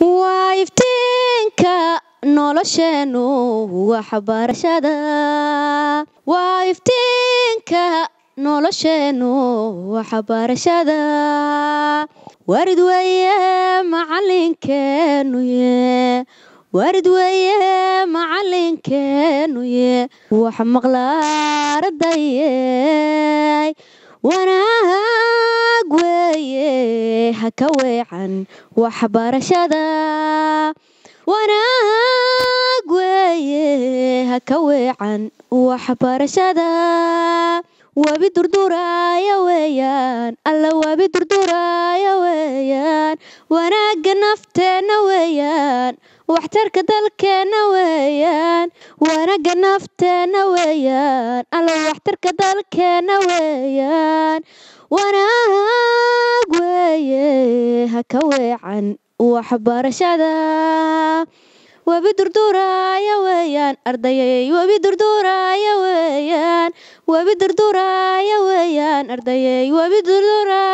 waa iftiinka nolosheenu waxbarashada waa iftiinka nolosheenu waxbarashada waarid weeye macalinkeennu ye waarid weeye macalinkeennu ye wax maqlaaradaye ee ha ka weecan waxbarashada wanaag weeye ha ka weecan waxbarashada wabi durduraaya weeyaan alla wabi durduraaya weeyaan wanaagga nafteenna weeyaan waxtarka dalkeenna weeyaan wanaagga nafteenna weeyaan alla waxtarka dalkeenna weeyaan wanaag ka weecan wax barashada webi durduraya weeyaan ardayey webi durduraya weeyaan webi durduraya weeyaan ardayey webi durdura